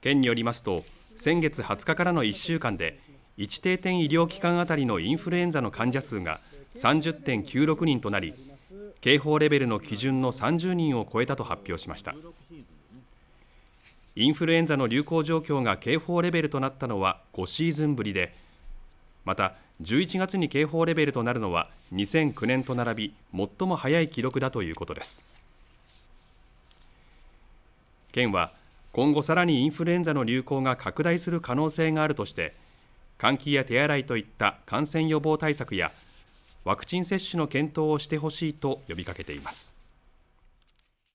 県によりますと先月20日からの1週間で1定点医療機関あたりのインフルエンザの患者数が30.96人となり警報レベルの基準の30人を超えたと発表しましたインフルエンザの流行状況が警報レベルとなったのは5シーズンぶりでまた11月に警報レベルとなるのは2009年と並び最も早い記録だということです県は今後さらにインフルエンザの流行が拡大する可能性があるとして換気や手洗いといった感染予防対策やワクチン接種の検討をしてほしいと呼びかけています。